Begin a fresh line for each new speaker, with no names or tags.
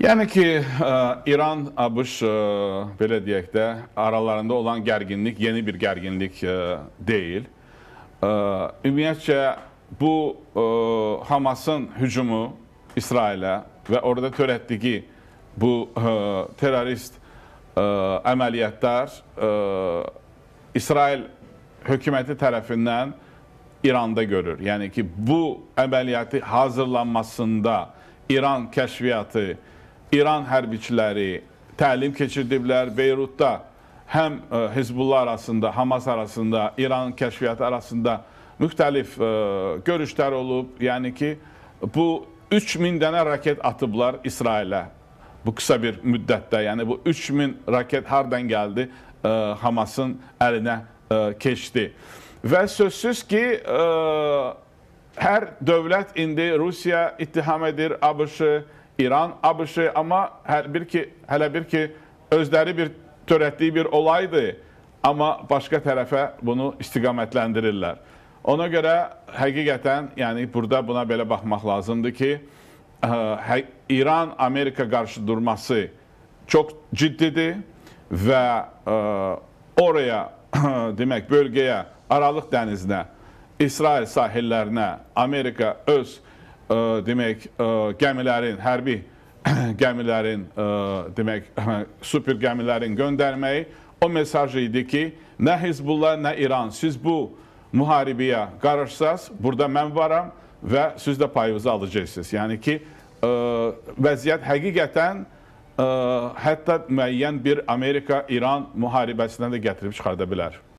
Yəni ki, e, İran-ABŞ e, belə deyək aralarında olan gərginlik yeni bir gərginlik e, deyil. Ümumiyyətcə, bu Hamasın hücumu İsrail'e ve orada törətdiyi bu terörist əməliyyətlər İsrail hükümeti tarafından İranda görür. Yəni ki, bu əməliyyatı hazırlanmasında İran kəşfiyyatı, İran hərbiçiləri təlim keçirdiblər Beyrutda. Həm e, Hizbullah arasında, Hamas arasında, İran kəşfiyyatı arasında müxtəlif e, görüşlər olub. Yəni ki, bu 3000 dənə raket atıblar İsrailə. Bu qısa bir müddətdə, yəni bu 3000 raket hardan gəldi? E, Hamasın əlinə keçdi. Və sözsüz ki, hər dövlət indi Rusiya ittiham edir ABŞ-ı İran, ABŞ amma hər bir ki, hələ bir ki özləri bir törətdiyi bir olaydı, amma başqa tərəfə bunu istiqamətləndirirlər. Ona görə həqiqətən, yəni burada buna belə baxmaq lazımdır ki, hə, İran-Amerika qarşıdurması çox ciddidir və oraya, demək, bölgəyə, Aralıq dənizinə, İsrail sahillərinə Amerika öz demək e, gəmilərin, hərbi gəmilərin, e, demək super gəmilərin göndərməyi o mesaj idi ki, nə Hizbullah, nə İran, siz bu müharibəyə qarışsaz, burada mən varam və siz də payınızı alacaqsınız. Yəni ki, e, vəziyyət həqiqətən hətta müəyyən bir Amerika-İran müharibəsinə də gətirib çıxarda bilər.